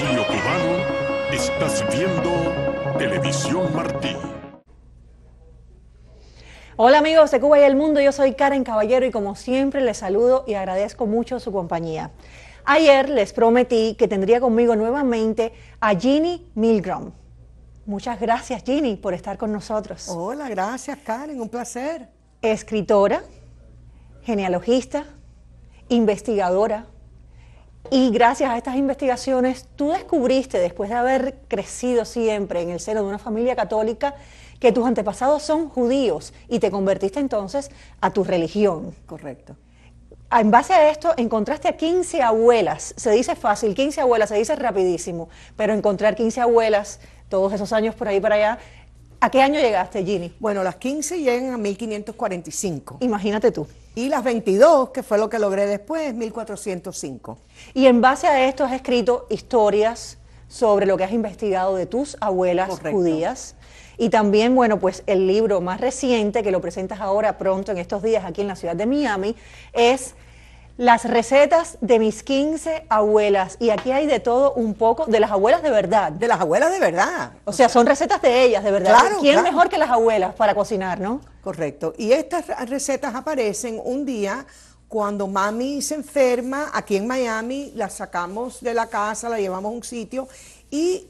Cubano, estás viendo Televisión Martín. Hola amigos de Cuba y el mundo, yo soy Karen Caballero y como siempre les saludo y agradezco mucho su compañía. Ayer les prometí que tendría conmigo nuevamente a Ginny Milgram. Muchas gracias Ginny por estar con nosotros. Hola, gracias Karen, un placer. Escritora, genealogista, investigadora, y gracias a estas investigaciones, tú descubriste, después de haber crecido siempre en el seno de una familia católica, que tus antepasados son judíos y te convertiste entonces a tu religión. Correcto. En base a esto, encontraste a 15 abuelas. Se dice fácil, 15 abuelas, se dice rapidísimo, pero encontrar 15 abuelas todos esos años por ahí para allá. ¿A qué año llegaste, Ginny? Bueno, las 15 llegan a 1545. Imagínate tú y las 22, que fue lo que logré después, 1405. Y en base a esto has escrito historias sobre lo que has investigado de tus abuelas judías. Y también, bueno, pues el libro más reciente que lo presentas ahora pronto en estos días aquí en la ciudad de Miami es las recetas de mis 15 abuelas. Y aquí hay de todo un poco, de las abuelas de verdad. De las abuelas de verdad. O sea, son recetas de ellas, de verdad. Claro, ¿Quién mejor que las abuelas para cocinar, no? Correcto. Y estas recetas aparecen un día cuando mami se enferma, aquí en Miami, la sacamos de la casa, la llevamos a un sitio y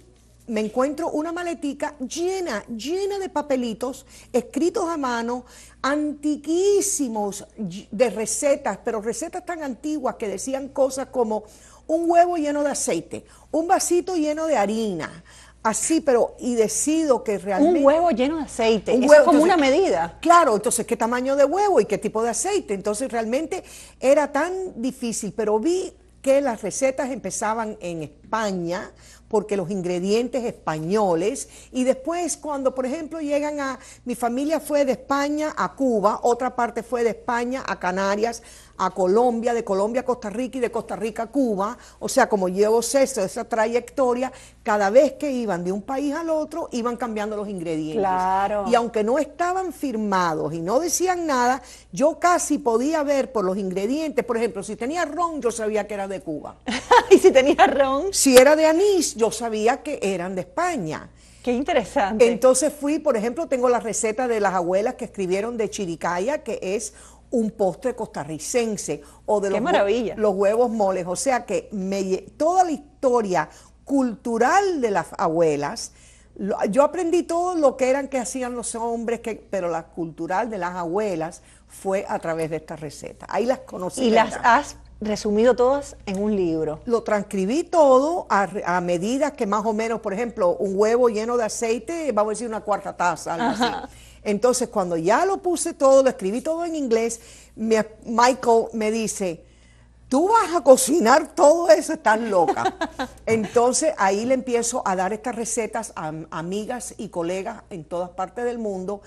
me encuentro una maletica llena, llena de papelitos escritos a mano antiquísimos de recetas, pero recetas tan antiguas que decían cosas como un huevo lleno de aceite, un vasito lleno de harina, así, pero y decido que realmente... Un huevo lleno de aceite, un huevo, es como una medida. Claro, entonces, ¿qué tamaño de huevo y qué tipo de aceite? Entonces, realmente era tan difícil, pero vi que las recetas empezaban en España porque los ingredientes españoles y después cuando por ejemplo llegan a mi familia fue de España a Cuba, otra parte fue de España a Canarias, a Colombia, de Colombia a Costa Rica y de Costa Rica a Cuba. O sea, como llevo ceso esa trayectoria, cada vez que iban de un país al otro, iban cambiando los ingredientes. Y aunque no estaban firmados y no decían nada, yo casi podía ver por los ingredientes. Por ejemplo, si tenía ron, yo sabía que era de Cuba. ¿Y si tenía ron? Si era de anís, yo sabía que eran de España. Qué interesante. Entonces fui, por ejemplo, tengo la receta de las abuelas que escribieron de Chiricaya, que es un postre costarricense o de los, los, huevos moles. O sea que toda la historia cultural de las abuelas, yo aprendí todo lo que eran que hacían los hombres, que, pero la cultural de las abuelas fue a través de esta receta. Ahí las conocí. Y las has resumido todas en un libro. Lo transcribí todo a, medida que más o menos, por ejemplo, un huevo lleno de aceite, vamos a decir una cuarta taza, algo así entonces, cuando ya lo puse todo, lo escribí todo en inglés, Michael me dice, tú vas a cocinar todo eso, estás loca. Entonces, ahí le empiezo a dar estas recetas a, a amigas y colegas en todas partes del mundo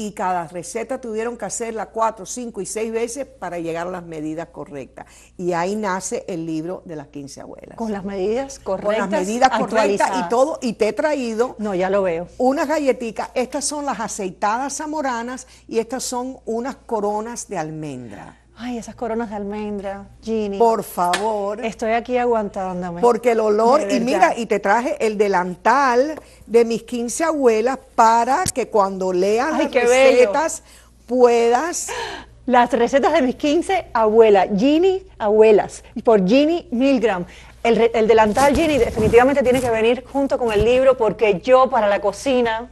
y cada receta tuvieron que hacerla cuatro, cinco y seis veces para llegar a las medidas correctas. Y ahí nace el libro de las 15 abuelas. Con las medidas correctas. Con las medidas correctas y todo. Y te he traído. No, ya lo veo. Unas galletitas. Estas son las aceitadas zamoranas y estas son unas coronas de almendra. Ay, esas coronas de almendra, Ginny. Por favor. Estoy aquí aguantándome. Porque el olor, y mira, y te traje el delantal de mis 15 abuelas para que cuando leas las recetas puedas... Las recetas de mis 15 abuelas, Ginny, abuelas, por Ginny Milgram. el delantal, Ginny, definitivamente tiene que venir junto con el libro porque yo para la cocina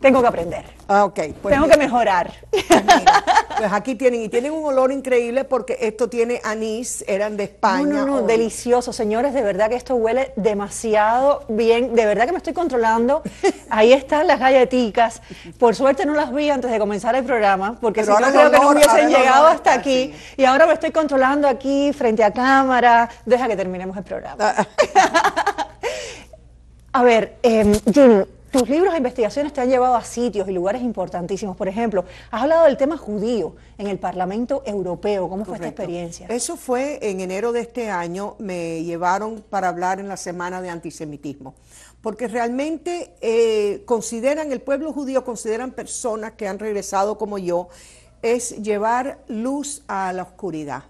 tengo que aprender. Ah, ok. Pues tengo que mejorar. Pues, aquí tienen, y tienen un olor increíble porque esto tiene anís, eran de España. delicioso, señores, de verdad que esto huele demasiado bien, de verdad que me estoy controlando. Ahí están las galletitas. Por suerte no las vi antes de comenzar el programa, porque si no creo que no hubiesen llegado hasta aquí. Ah, y ahora me estoy controlando aquí, frente a cámara. Deja que terminemos el programa. Ah, ah. a ver, eh, tus libros e investigaciones te han llevado a sitios y lugares importantísimos. Por ejemplo, has hablado del tema judío en el Parlamento Europeo. ¿Cómo fue esta experiencia? Eso fue en enero de este año. Me llevaron para hablar en la Semana de Antisemitismo. Porque realmente eh, consideran, el pueblo judío consideran personas que han regresado como yo, es llevar luz a la oscuridad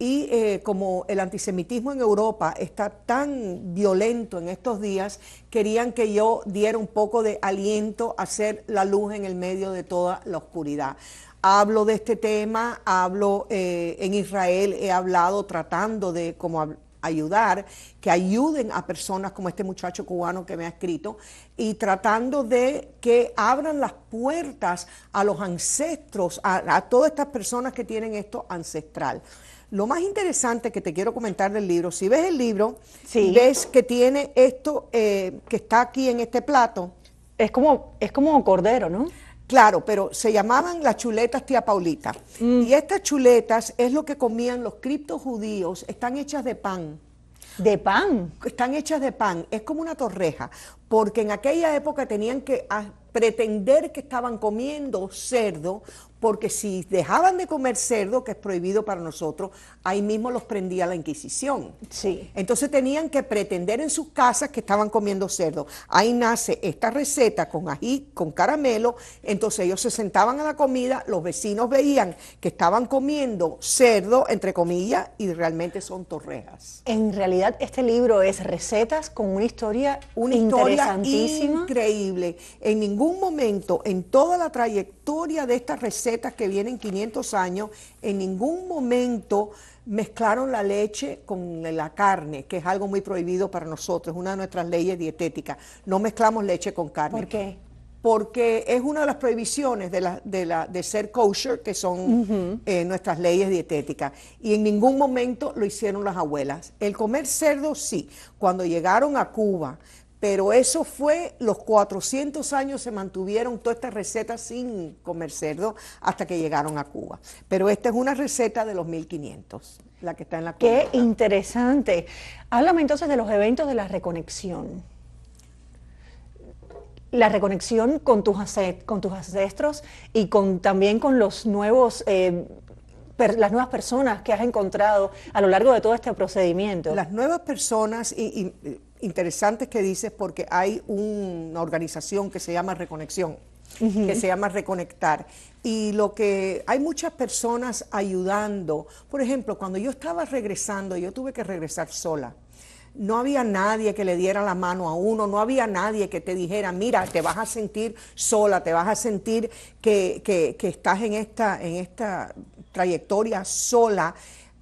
y eh, como el antisemitismo en Europa está tan violento en estos días, querían que yo diera un poco de aliento a ser la luz en el medio de toda la oscuridad. Hablo de este tema, hablo eh, en Israel, he hablado tratando de, como ayudar, que ayuden a personas como este muchacho cubano que me ha escrito y tratando de que abran las puertas a los ancestros, a todas estas personas que tienen esto ancestral. Lo más interesante que te quiero comentar del libro, si ves el libro, ves que tiene esto eh, que está aquí en este plato. Es como, es como cordero, ¿no? Claro, pero se llamaban las chuletas tía Paulita. Mm. Y estas chuletas es lo que comían los criptos judíos, están hechas de pan. ¿De pan? Están hechas de pan, es como una torreja, porque en aquella época tenían que pretender que estaban comiendo cerdo porque si dejaban de comer cerdo, que es prohibido para nosotros, ahí mismo los prendía la Inquisición. Sí. Entonces tenían que pretender en sus casas que estaban comiendo cerdo. Ahí nace esta receta con ají, con caramelo, entonces ellos se sentaban a la comida, los vecinos veían que estaban comiendo cerdo, entre comillas, y realmente son torrejas. En realidad este libro es recetas con una historia una Historia increíble. En ningún momento en toda la trayectoria de esta receta, que vienen 500 años, en ningún momento mezclaron la leche con la carne, que es algo muy prohibido para nosotros, una de nuestras leyes dietéticas. No mezclamos leche con carne. ¿Por qué? Porque es una de las prohibiciones de, la, de, la, de ser kosher, que son eh, nuestras leyes dietéticas. Y en ningún momento lo hicieron las abuelas. El comer cerdo sí. Cuando llegaron a Cuba, pero eso fue, los 400 años se mantuvieron todas estas recetas sin comer cerdo hasta que llegaron a Cuba. Pero esta es una receta de los 1500, la que está en la Cuba. Qué interesante. Háblame entonces de los eventos de la reconexión. La reconexión con tus, con tus ancestros y con, también con los nuevos... Eh, las nuevas personas que has encontrado a lo largo de todo este procedimiento? Las nuevas personas, y interesantes que dices porque hay una organización que se llama Reconexión, que se llama Reconectar. Y lo que hay muchas personas ayudando. Por ejemplo, cuando yo estaba regresando, yo tuve que regresar sola. No había nadie que le diera la mano a uno, no había nadie que te dijera, mira, te vas a sentir sola, te vas a sentir que, estás en esta, en esta trayectoria sola,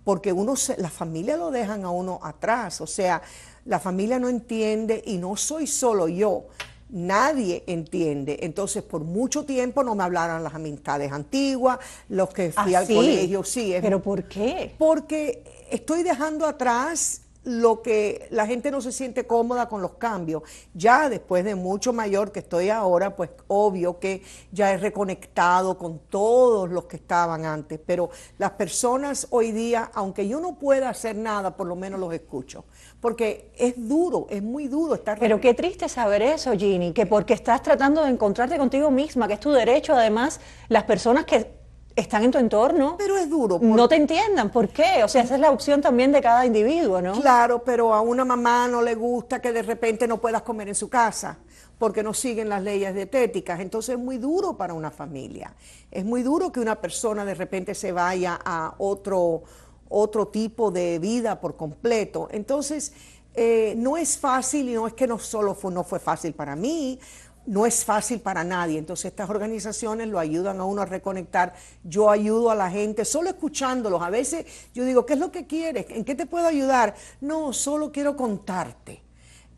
porque uno se, la familia lo dejan a uno atrás. O sea, la familia no entiende y no soy solo yo. Nadie entiende. Entonces, por mucho tiempo no me hablaron las amistades antiguas, los que fui ah, al colegio, sí. ¿Pero por qué? Porque estoy dejando atrás lo que la gente no se siente cómoda con los cambios. Ya después de mucho mayor que estoy ahora, pues obvio que ya he reconectado con todos los que estaban antes, pero las personas hoy día, aunque yo no pueda hacer nada, por lo menos los escucho porque es duro, es muy duro estar... Pero qué triste saber eso, Ginny, que porque estás tratando de encontrarte contigo misma, que es tu derecho, además, las personas que están en tu entorno. Pero es duro. No te entiendan, ¿por qué? O sea, esa es la opción también de cada individuo, ¿no? Claro, pero a una mamá no le gusta que de repente no puedas comer en su casa porque no siguen las leyes dietéticas. Entonces es muy duro para una familia. Es muy duro que una persona de repente se vaya a otro otro tipo de vida por completo. Entonces, eh, no es fácil y no es que no solo no fue fácil para mí, no es fácil para nadie. Entonces estas organizaciones lo ayudan a uno a reconectar. Yo ayudo a la gente solo escuchándolos. A veces yo digo, ¿qué es lo que quieres? ¿En qué te puedo ayudar? No, solo quiero contarte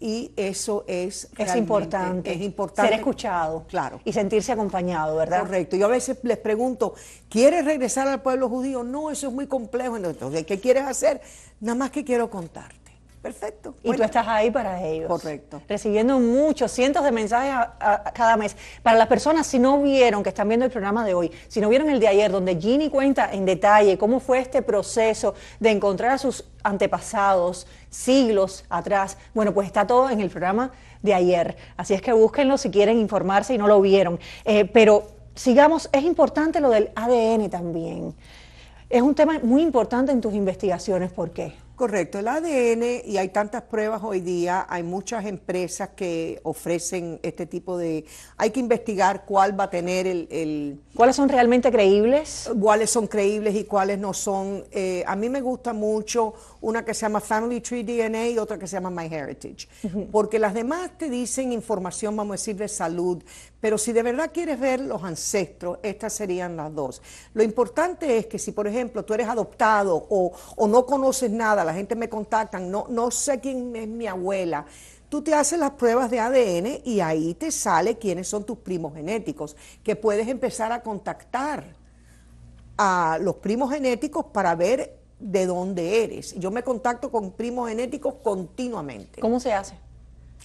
y eso es es importante es importante ser escuchado claro y sentirse acompañado verdad correcto yo a veces les pregunto quieres regresar al pueblo judío no eso es muy complejo entonces qué quieres hacer nada más que quiero contarte Perfecto. Y tú estás ahí para ellos. Correcto. Recibiendo muchos, cientos de mensajes cada mes. Para las personas, si no vieron, que están viendo el programa de hoy, si no vieron el de ayer, donde Ginny cuenta en detalle cómo fue este proceso de encontrar a sus antepasados siglos atrás, bueno, pues está todo en el programa de ayer. Así es que búsquenlo si quieren informarse y no lo vieron. Eh, pero sigamos, es importante lo del ADN también. Es un tema muy importante en tus investigaciones, ¿por qué? Correcto, el ADN, y hay tantas pruebas hoy día, hay muchas empresas que ofrecen este tipo de... Hay que investigar cuál va a tener el... ¿Cuáles son realmente creíbles? Cuáles son creíbles y cuáles no son. Eh, a mí me gusta mucho una que se llama Family Tree DNA y otra que se llama My Heritage, porque las demás te dicen información, vamos a decir, de salud, pero si de verdad quieres ver los ancestros, estas serían las dos. Lo importante es que si, por ejemplo, tú eres adoptado o, no conoces nada, la gente me contacta, no, no sé quién es mi abuela, tú te haces las pruebas de ADN y ahí te sale quiénes son tus primos genéticos, que puedes empezar a contactar a los primos genéticos para ver de dónde eres. Yo me contacto con primos genéticos continuamente. ¿Cómo se hace?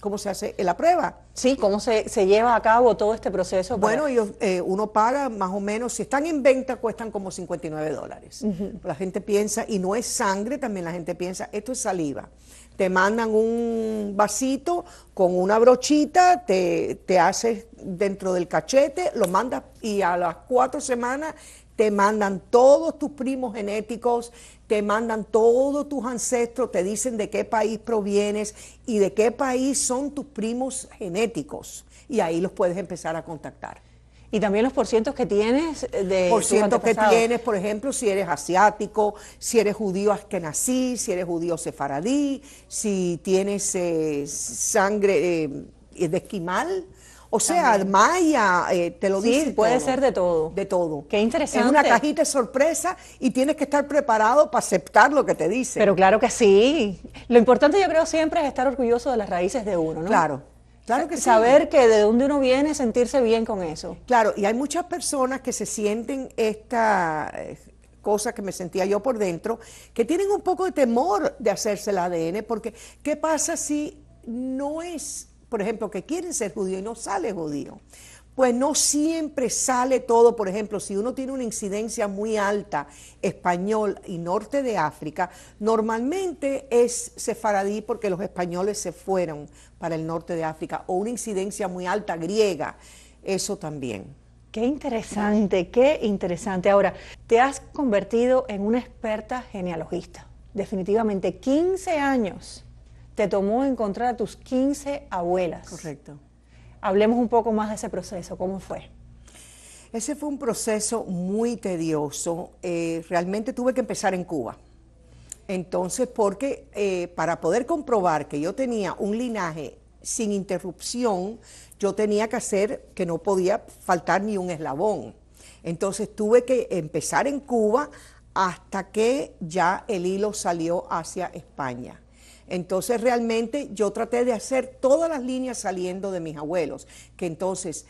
cómo se hace la prueba. Sí, cómo se, lleva a cabo todo este proceso. Bueno, eh, uno paga más o menos, si están en venta cuestan como 59 dólares. La gente piensa, y no es sangre, también la gente piensa, esto es saliva. Te mandan un vasito con una brochita, te, te haces dentro del cachete, lo mandas y a las cuatro semanas te mandan todos tus primos genéticos, te mandan todos tus ancestros, te dicen de qué país provienes y de qué país son tus primos genéticos. Y ahí los puedes empezar a contactar. Y también los porcientos que tienes eh, de Porcientos que tienes, por ejemplo, si eres asiático, si eres judío askenazí, si eres judío sefaradí, si tienes eh, sangre eh, de esquimal, o sea, Maya, eh, te lo sí, puede ser de todo. De todo. Qué interesante. Es una cajita de sorpresa y tienes que estar preparado para aceptar lo que te dice. Pero claro que sí. Lo importante yo creo siempre es estar orgulloso de las raíces de uno, ¿no? Claro. Claro que Saber que de dónde uno viene, sentirse bien con eso. Claro, y hay muchas personas que se sienten esta eh, cosa que me sentía yo por dentro, que tienen un poco de temor de hacerse el ADN, porque ¿qué pasa si no es por ejemplo, que quieren ser judíos y no sale judío. Pues no siempre sale todo, por ejemplo, si uno tiene una incidencia muy alta, español y norte de África, normalmente es sefaradí porque los españoles se fueron para el norte de África, o una incidencia muy alta griega, eso también. Qué interesante, qué interesante. Ahora, te has convertido en una experta genealogista, definitivamente 15 años te tomó encontrar a tus 15 abuelas. Correcto. Hablemos un poco más de ese proceso, ¿cómo fue? Ese fue un proceso muy tedioso. Eh, realmente tuve que empezar en Cuba. Entonces, porque eh, para poder comprobar que yo tenía un linaje sin interrupción, yo tenía que hacer que no podía faltar ni un eslabón. Entonces tuve que empezar en Cuba hasta que ya el hilo salió hacia España. Entonces realmente yo traté de hacer todas las líneas saliendo de mis abuelos, que entonces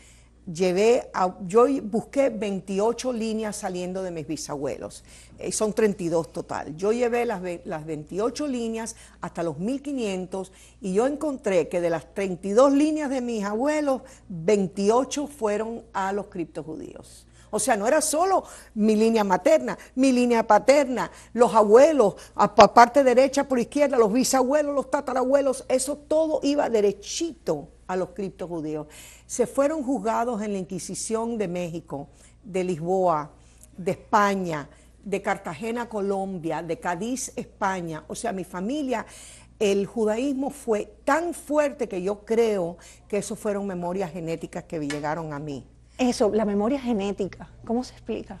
llevé yo busqué 28 líneas saliendo de mis bisabuelos, eh, son 32 total. Yo llevé las, las 28 líneas hasta los 1500 y yo encontré que de las 32 líneas de mis abuelos, 28 fueron a los criptojudíos. O sea, no era solo mi línea materna, mi línea paterna, los abuelos, a parte derecha por izquierda, los bisabuelos, los tatarabuelos, eso todo iba derechito a los cripto judíos. Se fueron juzgados en la Inquisición de México, de Lisboa, de España, de Cartagena, Colombia, de Cádiz, España. O sea, mi familia, el judaísmo fue tan fuerte que yo creo que eso fueron memorias genéticas que llegaron a mí. Eso, la memoria genética, ¿cómo se explica?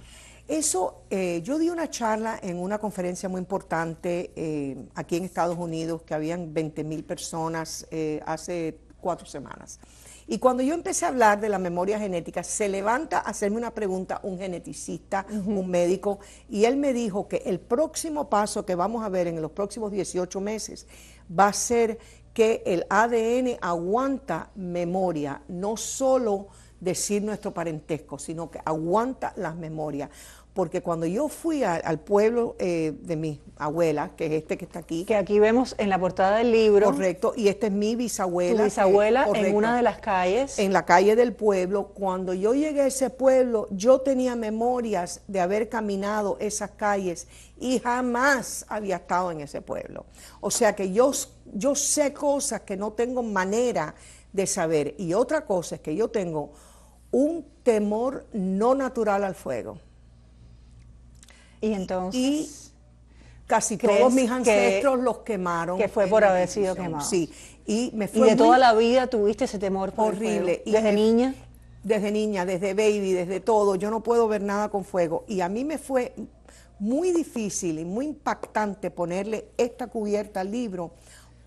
Eso, eh, yo di una charla en una conferencia muy importante eh, aquí en Estados Unidos, que habían 20 mil personas eh, hace cuatro semanas. Y cuando yo empecé a hablar de la memoria genética, se levanta a hacerme una pregunta un geneticista, un médico, y él me dijo que el próximo paso que vamos a ver en los próximos 18 meses va a ser que el ADN aguanta memoria, no solo decir nuestro parentesco, sino que aguanta las memorias. Porque cuando yo fui al pueblo eh, de mi abuela, que es este que está aquí. Que aquí vemos en la portada del libro. Correcto, y este es mi bisabuela. Mi bisabuela en una de las calles. En la calle del pueblo. Cuando yo llegué a ese pueblo, yo tenía memorias de haber caminado esas calles y jamás había estado en ese pueblo. O sea que yo, yo sé cosas que no tengo manera de saber. Y otra cosa es que yo tengo un temor no natural al fuego. Y entonces... casi todos mis ancestros los quemaron. Que fue por haber sido quemado. Sí. Y, me fue de toda la vida tuviste ese temor horrible. ¿Desde niña? Desde niña, desde baby, desde todo. Yo no puedo ver nada con fuego. Y a mí me fue muy difícil y muy impactante ponerle esta cubierta al libro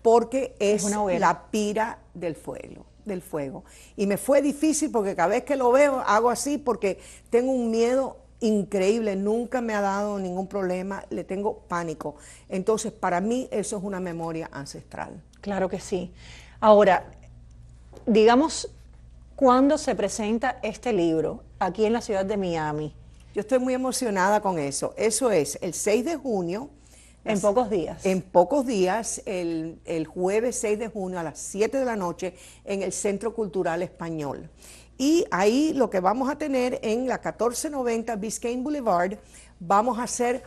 porque es la pira del fuego del fuego. Y me fue difícil porque cada vez que lo veo hago así porque tengo un miedo increíble, nunca me ha dado ningún problema, le tengo pánico. Entonces, para mí eso es una memoria ancestral. Claro que sí. Ahora, digamos, ¿cuándo se presenta este libro aquí en la ciudad de Miami? Yo estoy muy emocionada con eso. Eso es el 6 de junio en pocos días. En pocos días, el, el, jueves 6 de junio a las 7 de la noche, en el Centro Cultural Español. Y ahí lo que vamos a tener en la 1490 Biscayne Boulevard, vamos a hacer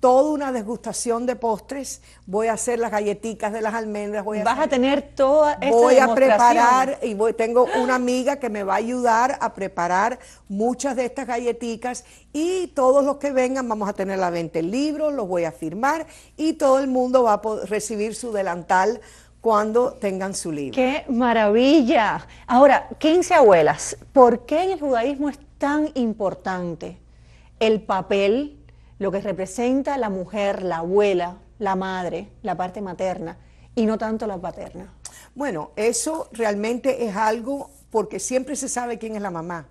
toda una degustación de postres, voy a hacer las galletitas de las almendras, voy a Vas a tener toda esta Voy a preparar y tengo una amiga que me va a ayudar a preparar muchas de estas galletitas y todos los que vengan vamos a tener la venta del libro, los voy a firmar y todo el mundo va a recibir su delantal cuando tengan su libro. ¡Qué maravilla! Ahora, 15 abuelas, ¿por qué en el judaísmo es tan importante el papel lo que representa la mujer, la abuela, la madre, la parte materna y no tanto la paterna. Bueno, eso realmente es algo porque siempre se sabe quién es la mamá.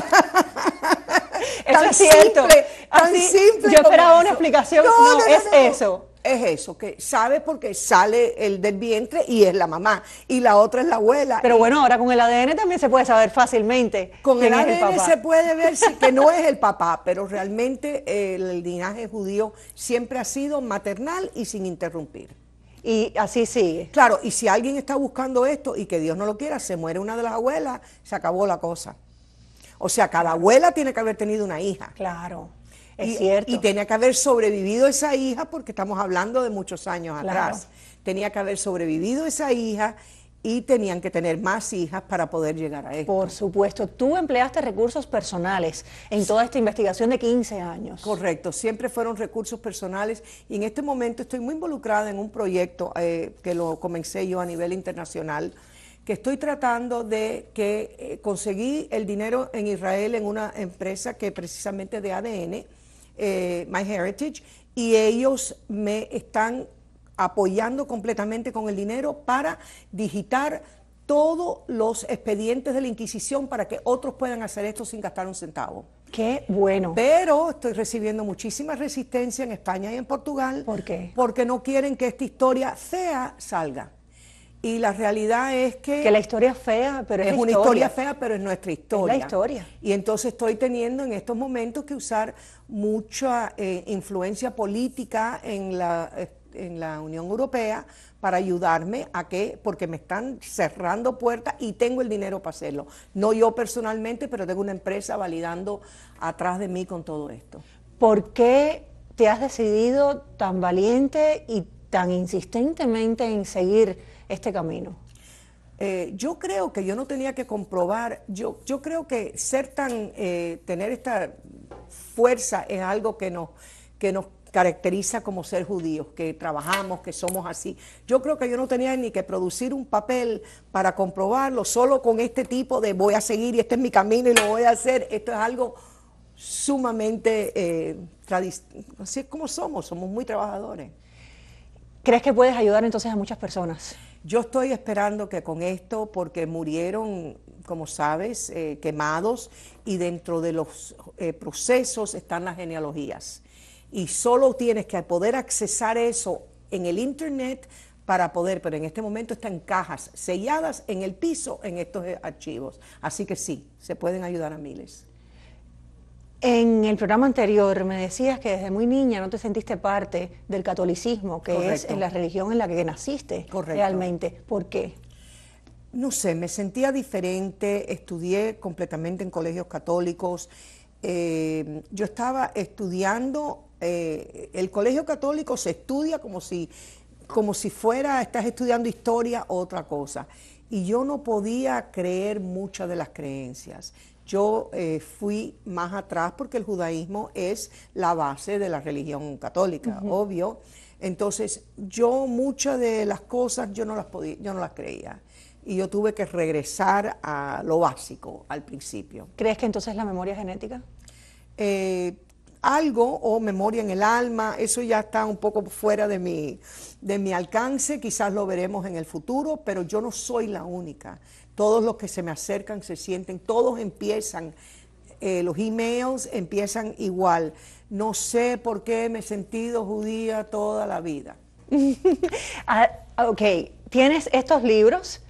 es cierto. Simple, tan simple yo esperaba una explicación. No, es eso es eso, que sabe porque sale el del vientre y es la mamá, y la otra es la abuela. Pero bueno, ahora con el ADN también se puede saber fácilmente. Con el papá. se puede ver que no es el papá, pero realmente eh, el linaje judío siempre ha sido maternal y sin interrumpir. Y así sigue. Claro, y si alguien está buscando esto y que Dios no lo quiera, se muere una de las abuelas, se acabó la cosa. O sea, cada abuela tiene que haber tenido una hija. Claro y, tenía que haber sobrevivido esa hija, porque estamos hablando de muchos años atrás. Tenía que haber sobrevivido esa hija y tenían que tener más hijas para poder llegar a esto. Por supuesto, tú empleaste recursos personales en toda esta investigación de 15 años. Correcto, siempre fueron recursos personales y en este momento estoy muy involucrada en un proyecto eh, que lo comencé yo a nivel internacional, que estoy tratando de que eh, conseguí el dinero en Israel en una empresa que precisamente de ADN eh, My Heritage y ellos me están apoyando completamente con el dinero para digitar todos los expedientes de la Inquisición para que otros puedan hacer esto sin gastar un centavo. Qué bueno. Pero estoy recibiendo muchísima resistencia en España y en Portugal. ¿Por qué? Porque no quieren que esta historia sea salga. Y la realidad es que... Que la historia es fea, pero es, es una historia. fea, pero es nuestra historia. Es la historia. Y entonces estoy teniendo en estos momentos que usar mucha eh, influencia política en la, eh, en la Unión Europea para ayudarme a que, porque me están cerrando puertas y tengo el dinero para hacerlo. No yo personalmente, pero tengo una empresa validando atrás de mí con todo esto. ¿Por qué te has decidido tan valiente y tan insistentemente en seguir este camino? Eh, yo creo que yo no tenía que comprobar, yo, yo creo que ser tan, eh, tener esta fuerza es algo que nos, que nos caracteriza como ser judíos, que trabajamos, que somos así. Yo creo que yo no tenía ni que producir un papel para comprobarlo, solo con este tipo de voy a seguir y este es mi camino y lo voy a hacer. Esto es algo sumamente, eh, así es como somos, somos muy trabajadores. ¿Crees que puedes ayudar entonces a muchas personas? Yo estoy esperando que con esto, porque murieron, como sabes, eh, quemados y dentro de los eh, procesos están las genealogías. Y solo tienes que poder accesar eso en el Internet para poder, pero en este momento están cajas selladas en el piso en estos archivos. Así que sí, se pueden ayudar a miles. En el programa anterior me decías que desde muy niña no te sentiste parte del catolicismo, que es la religión en la que naciste Correcto. realmente. ¿Por qué? No sé, me sentía diferente, estudié completamente en colegios católicos. Eh, yo estaba estudiando, eh, el colegio católico se estudia como si, como si fuera, estás estudiando historia o otra cosa. Y yo no podía creer muchas de las creencias yo eh, fui más atrás porque el judaísmo es la base de la religión católica, obvio. Entonces, yo muchas de las cosas yo no las podía, yo no las creía. Y yo tuve que regresar a lo básico al principio. ¿Crees que entonces la memoria genética? Eh, algo o memoria en el alma, eso ya está un poco fuera de mi, de mi alcance, quizás lo veremos en el futuro, pero yo no soy la única todos los que se me acercan se sienten, todos empiezan, eh, los emails empiezan igual. No sé por qué me he sentido judía toda la vida. Ah, ok, tienes estos libros,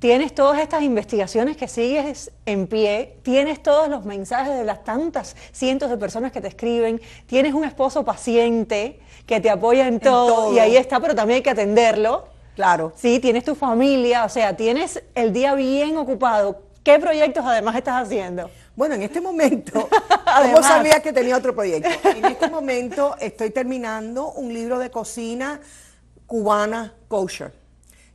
tienes todas estas investigaciones que sigues en pie, tienes todos los mensajes de las tantas cientos de personas que te escriben, tienes un esposo paciente que te apoya en todo. y ahí está, pero también hay que atenderlo. Claro. Sí, tienes tu familia, o sea, tienes el día bien ocupado. ¿Qué proyectos además estás haciendo? Bueno, en este momento, ¿cómo sabías que tenía otro proyecto? En este momento estoy terminando un libro de cocina cubana kosher.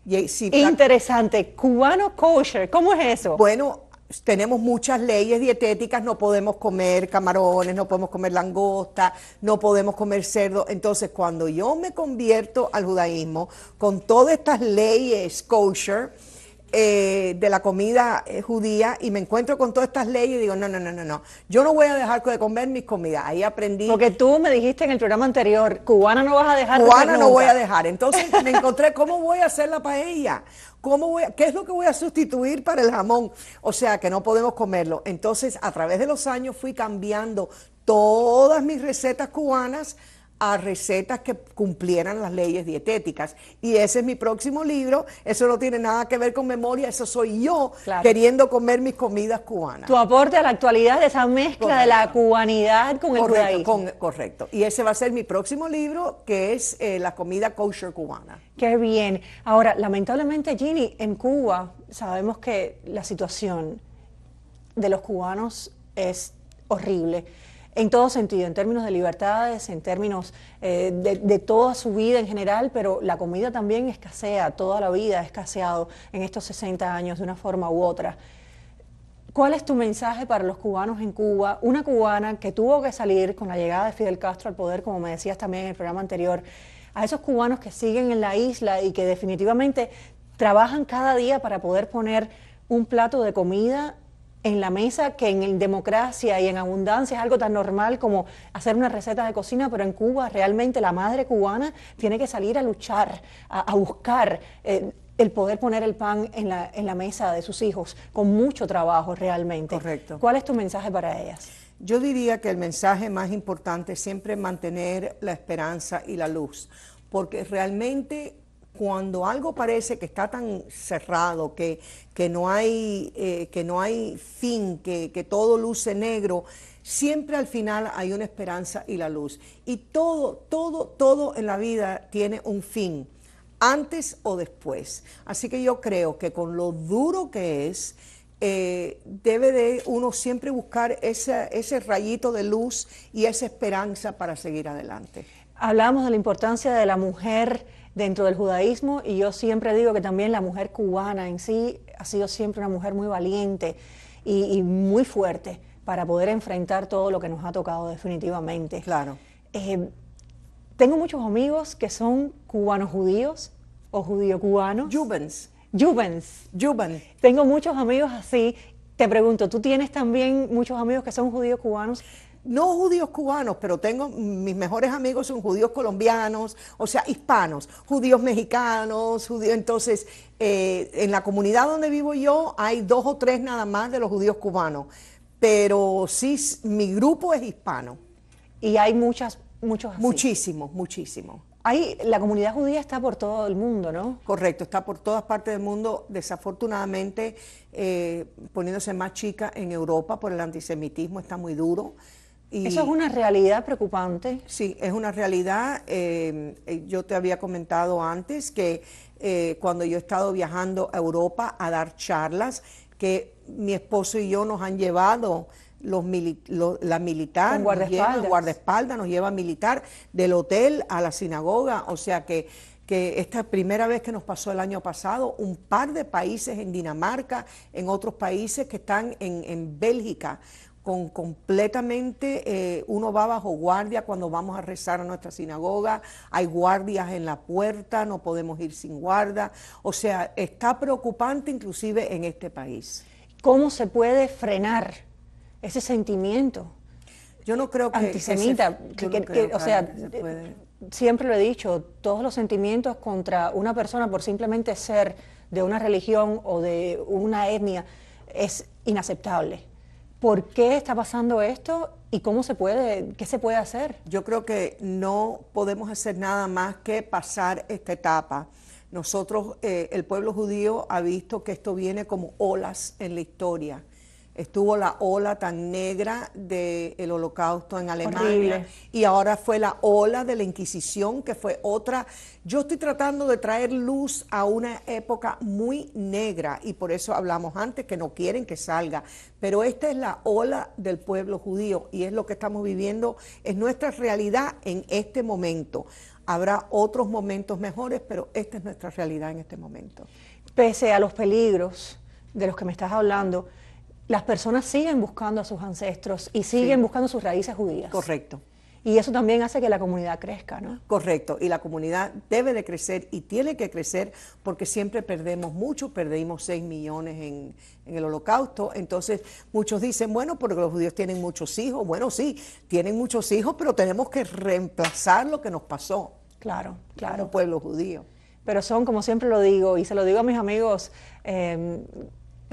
Y, eh, Interesante, cubano kosher, ¿cómo es eso? Bueno, tenemos muchas leyes dietéticas, no podemos comer camarones, no podemos comer langosta, no podemos comer cerdo. Entonces, cuando yo me convierto al judaísmo, con todas estas leyes kosher, eh, de la comida eh, judía y me encuentro con todas estas leyes y digo, no, no, no, no, no, yo no voy a dejar de comer mis comidas. Ahí aprendí. Porque tú me dijiste en el programa anterior, cubana no vas a dejar. Cubana no voy a dejar. Entonces me encontré, ¿cómo voy a hacer la paella? ¿Cómo ¿Qué es lo que voy a sustituir para el jamón? O sea, que no podemos comerlo. Entonces, a través de los años fui cambiando todas mis recetas cubanas a recetas que cumplieran las leyes dietéticas. Y ese es mi próximo libro. Eso no tiene nada que ver con memoria, eso soy yo queriendo comer mis comidas cubanas. Tu aporte a la actualidad de esa mezcla de la cubanidad con el judaísmo. correcto. Y ese va a ser mi próximo libro, que es eh, la comida kosher cubana. Qué bien. Ahora, lamentablemente, Ginny, en Cuba sabemos que la situación de los cubanos es horrible en todo sentido, en términos de libertades, en términos eh, de, de, toda su vida en general, pero la comida también escasea, toda la vida ha escaseado en estos 60 años de una forma u otra. ¿Cuál es tu mensaje para los cubanos en Cuba? Una cubana que tuvo que salir con la llegada de Fidel Castro al poder, como me decías también en el programa anterior, a esos cubanos que siguen en la isla y que definitivamente trabajan cada día para poder poner un plato de comida en la mesa que en democracia y en abundancia es algo tan normal como hacer una receta de cocina, pero en Cuba realmente la madre cubana tiene que salir a luchar, a, buscar. Eh, el poder poner el pan en la, en la mesa de sus hijos con mucho trabajo realmente. Correcto. ¿Cuál es tu mensaje para ellas? Yo diría que el mensaje más importante es siempre mantener la esperanza y la luz, porque realmente cuando algo parece que está tan cerrado, que, que, no, hay, eh, que no hay fin, que, todo luce negro, siempre al final hay una esperanza y la luz. Y todo, todo, todo en la vida tiene un fin, antes o después. Así que yo creo que con lo duro que es, eh, debe de uno siempre buscar ese rayito de luz y esa esperanza para seguir adelante. Hablamos de la importancia de la mujer dentro del judaísmo y yo siempre digo que también la mujer cubana en sí ha sido siempre una mujer muy valiente y, muy fuerte para poder enfrentar todo lo que nos ha tocado definitivamente. Claro. Eh, tengo muchos amigos que son cubanos judíos o judío cubanos. Jubens. Jubens. Jubens. Tengo muchos amigos así. Te pregunto, ¿tú tienes también muchos amigos que son judíos cubanos? no judíos cubanos, pero tengo mis mejores amigos son judíos colombianos, o sea, hispanos, judíos mexicanos, judíos. Entonces, eh, en la comunidad donde vivo yo hay dos o tres nada más de los judíos cubanos, pero sí, mi grupo es hispano. Y hay muchas, muchos. Así. Muchísimos, muchísimos. la comunidad judía está por todo el mundo, ¿no? Correcto, está por todas partes del mundo, desafortunadamente eh, poniéndose más chica en Europa por el antisemitismo, está muy duro. Eso es una realidad preocupante. Sí, es una realidad. Eh, eh, yo te había comentado antes que eh, cuando yo he estado viajando a Europa a dar charlas, que mi esposo y yo nos han llevado los la militar, el Nos guardaespaldas, nos lleva militar del hotel a la sinagoga, o sea que esta primera vez que nos pasó el año pasado, un par de países en Dinamarca, en otros países que están en, en Bélgica, con completamente, eh, uno va bajo guardia cuando vamos a rezar a nuestra sinagoga, hay guardias en la puerta, no podemos ir sin guarda, o sea, está preocupante inclusive en este país. ¿Cómo se puede frenar ese sentimiento? Yo no creo que... Antisemita, o sea, eh, siempre lo he dicho, todos los sentimientos contra una persona por simplemente ser de una religión o de una etnia es inaceptable por qué está pasando esto y cómo se puede, qué se puede hacer. Yo creo que no podemos hacer nada más que pasar esta etapa. Nosotros, eh, el pueblo judío ha visto que esto viene como olas en la historia estuvo la ola tan negra del holocausto en Alemania y ahora fue la ola de la Inquisición, que fue otra. Yo estoy tratando de traer luz a una época muy negra y por eso hablamos antes que no quieren que salga, pero esta es la ola del pueblo judío y es lo que estamos viviendo, es nuestra realidad en este momento. Habrá otros momentos mejores, pero esta es nuestra realidad en este momento. Pese a los peligros de los que me estás hablando, las personas siguen buscando a sus ancestros y siguen buscando sus raíces judías. Correcto. Y eso también hace que la comunidad crezca, ¿no? Correcto, y la comunidad debe de crecer y tiene que crecer porque siempre perdemos mucho, perdimos 6 millones en, el holocausto, entonces muchos dicen, bueno, porque los judíos tienen muchos hijos, bueno, sí, tienen muchos hijos, pero tenemos que reemplazar lo que nos pasó. Claro, claro. el pueblo judío. Pero son, como siempre lo digo, y se lo digo a mis amigos, em,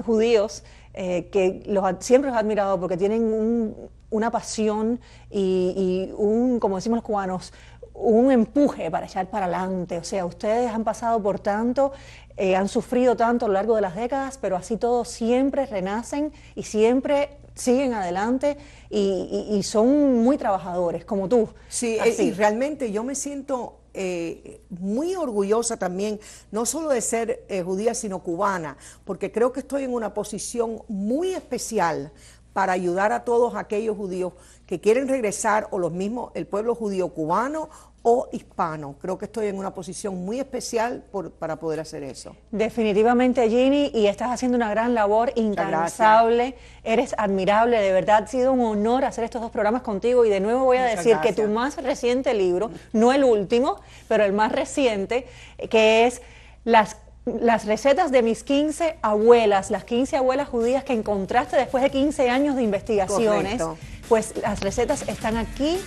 judíos eh, que los, siempre los he admirado porque tienen una pasión y, un, como decimos los cubanos, un empuje para echar para adelante. O sea, ustedes han pasado por tanto, eh, han sufrido tanto a lo largo de las décadas, pero así todos siempre renacen y siempre siguen adelante y, son muy trabajadores, como tú. Sí, eh, realmente yo me siento eh, muy orgullosa también, no solo de ser eh, judía, sino cubana, porque creo que estoy en una posición muy especial para ayudar a todos aquellos judíos que quieren regresar o los mismos, el pueblo judío cubano o hispano. Creo que estoy en una posición muy especial por, para poder hacer eso. Definitivamente, Ginny, y estás haciendo una gran labor incansable. Eres admirable, de verdad. Ha sido un honor hacer estos dos programas contigo. Y de nuevo voy a decir que tu más reciente libro, no el último, pero el más reciente, eh, que es Las las recetas de mis 15 abuelas, las 15 abuelas judías que encontraste después de 15 años de investigaciones, pues las recetas están aquí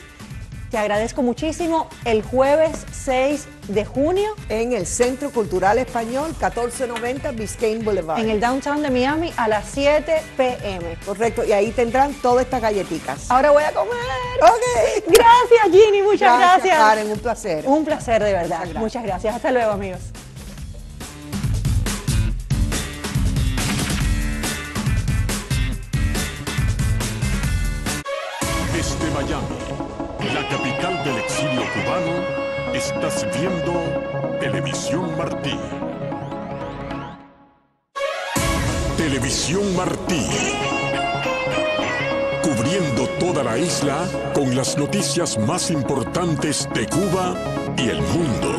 te agradezco muchísimo. El jueves 6 de junio. En el Centro Cultural Español, 1490 Biscayne Boulevard. En el downtown de Miami a las 7 pm. Correcto, y ahí tendrán todas estas galletitas. Ahora voy a comer. Ok. Gracias, Ginny, muchas gracias. gracias. Karen, un placer. Un placer, de verdad. Muchas gracias. Hasta luego, amigos. Miami la capital del exilio cubano, estás viendo Televisión Martí. Televisión Martí. Cubriendo toda la isla con las noticias más importantes de Cuba y el mundo.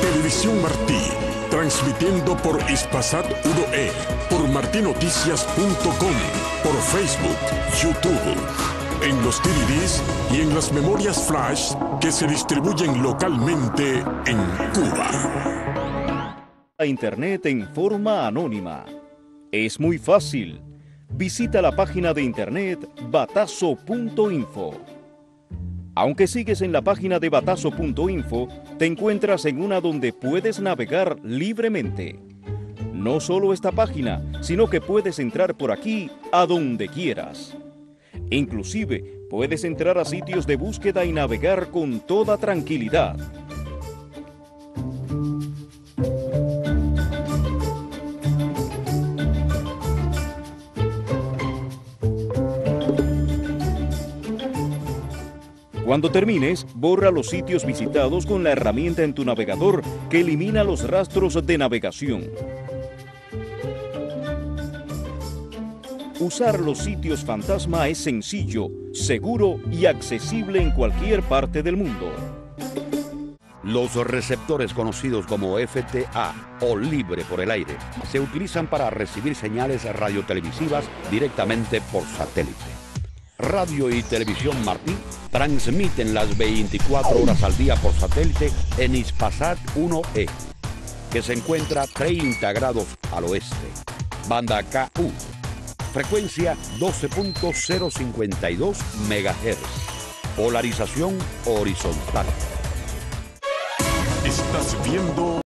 Televisión Martí, transmitiendo por Ispasat 1 e, por martinoticias.com, por Facebook, YouTube en los DVDs y en las memorias flash que se distribuyen localmente en Cuba. A Internet en forma anónima. Es muy fácil. Visita la página de internet batazo.info. Aunque sigues en la página de batazo.info, te encuentras en una donde puedes navegar libremente. No solo esta página, sino que puedes entrar por aquí a donde quieras. Inclusive, puedes entrar a sitios de búsqueda y navegar con toda tranquilidad. Cuando termines, borra los sitios visitados con la herramienta en tu navegador que elimina los rastros de navegación. Usar los sitios fantasma es sencillo, seguro y accesible en cualquier parte del mundo. Los receptores conocidos como FTA o libre por el aire se utilizan para recibir señales radiotelevisivas directamente por satélite. Radio y Televisión Martí transmiten las 24 horas al día por satélite en Ispasat 1E, que se encuentra 30 grados al oeste. Banda KU frecuencia 12.052 MHz, polarización horizontal. Estás viendo...